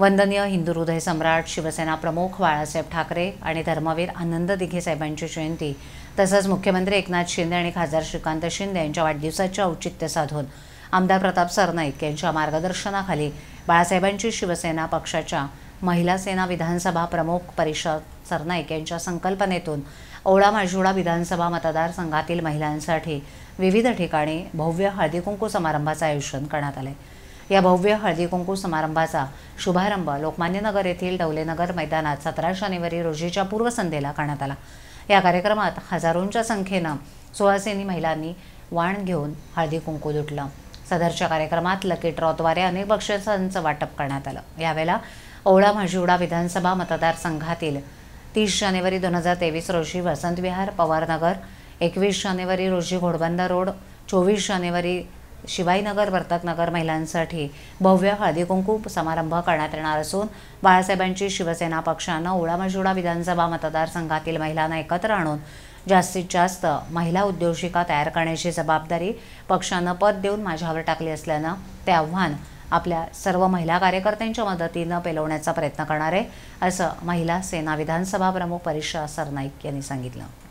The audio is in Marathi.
वंदनीय हिंदू हृदय सम्राट शिवसेना प्रमुख बाळासाहेब ठाकरे आणि धर्मवीर आनंद दिघे साहेबांची जयंती तसंच मुख्यमंत्री एकनाथ शिंदे आणि खासदार श्रीकांत शिंदे यांच्या वाढदिवसाचे औचित्य साधून आमदार प्रताप सरनाईक यांच्या मार्गदर्शनाखाली बाळासाहेबांची शिवसेना पक्षाच्या महिला सेना विधानसभा प्रमुख परिषद सरनाईक यांच्या संकल्पनेतून ओळा माजुळा विधानसभा मतदारसंघातील महिलांसाठी विविध ठिकाणी भव्य हळदीकुंकू समारंभाचं आयोजन करण्यात आलं या भव्य हळदी कुंकू समारंभाचा शुभारंभ लोकमान्य नगर येथील डवलेनगर मैदानात सतरा जानेवारी रोजीच्या पूर्वसंध्येला करण्यात आला या कार्यक्रमात हजारोंच्या संख्येनं सुहासिनी महिलांनी वाण घेऊन हळदी कुंकू लुटलं सदरच्या कार्यक्रमात लकी ड्रॉद्वारे अनेक बक्षिसांचं वाटप करण्यात आलं यावेळेला ओवळा माजिवडा विधानसभा मतदारसंघातील तीस जानेवारी दोन हजार तेवीस रोजी वसंतविहार पवारनगर एकवीस जानेवारी रोजी घोडबंदा रोड चोवीस जानेवारी शिवाईनगर वर्तकनगर महिलांसाठी भव्य हळदीकुंकू समारंभ करण्यात येणार असून बाळासाहेबांची शिवसेना पक्षानं ओळामजुडा विधानसभा मतदारसंघातील महिलांना एकत्र आणून जास्तीत जास्त महिला उद्योजिका तयार करण्याची जबाबदारी पक्षानं पद देऊन माझ्यावर टाकली असल्यानं ते आव्हान आपल्या सर्व महिला कार्यकर्त्यांच्या मदतीनं पेलवण्याचा प्रयत्न करणार आहे असं महिला सेना विधानसभा प्रमुख परीक्षा सरनाईक यांनी सांगितलं